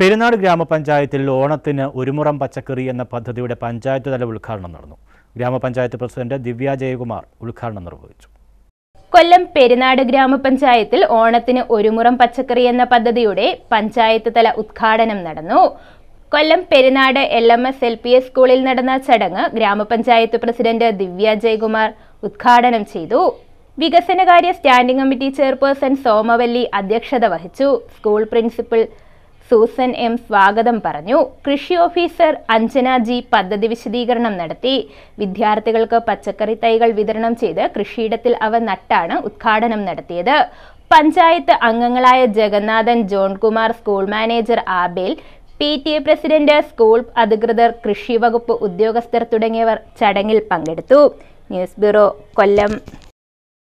പെരുന്നാട് ഗ്രാമപഞ്ചായത്തിൽ ഓണത്തിന് ഒരുമുറം പച്ചക്കറി എന്ന പദ്ധതിയുടെ പഞ്ചായത്ത് തല ഉദ്ഘാടനം നടന്നു ഗ്രാമപഞ്ചായത്ത് പ്രസിഡന്റ് ദിവ്യ ജയകുമാർ ഉദ്ഘാടനം നിർവഹിച്ചു കൊല്ലം പെരുന്നാട് ഗ്രാമപഞ്ചായത്തിൽ ഓണത്തിന് ഒരുമുറം പച്ചക്കറി എന്ന പദ്ധതിയുടെ പഞ്ചായത്ത് തല ഉദ്ഘാടനം നടന്നു Kollam Perunad L M S L P S സ്കൂളിൽ നടന്ന ചടങ്ങ് ഗ്രാമപഞ്ചായത്ത് പ്രസിഡന്റ് ദിവ്യ ജയകുമാർ ഉദ്ഘാടനം ചെയ്തു വികസനകാര്യ സ്റ്റാൻഡിംഗ് കമ്മിറ്റി ചെയർപേഴ്സൺ സോമവല്ലി അധ്യക്ഷത വഹിച്ചു സ്കൂൾ പ്രിൻസിപ്പൽ സൂസൻ എം സ്വാഗതം പറഞ്ഞു കൃഷി ഓഫീസർ അഞ്ജന ജി പദ്ധതി വിശദീകരണം നടത്തി വിദ്യാർത്ഥികൾക്ക് പച്ചക്കറി തൈകൾ വിതരണം ചെയ്ത് കൃഷിയിടത്തിൽ അവ നട്ടാണ് ഉദ്ഘാടനം നടത്തിയത് പഞ്ചായത്ത് അംഗങ്ങളായ Jagannathan Johnkumar school manager Abel P T A president school അധികൃതർ കൃഷി വകുപ്പ് ഉദ്യോഗസ്ഥർ തുടങ്ങിയവർ ചടങ്ങിൽ പങ്കെടുത്തു ന്യൂസ് ബ്യൂറോ കൊല്ലം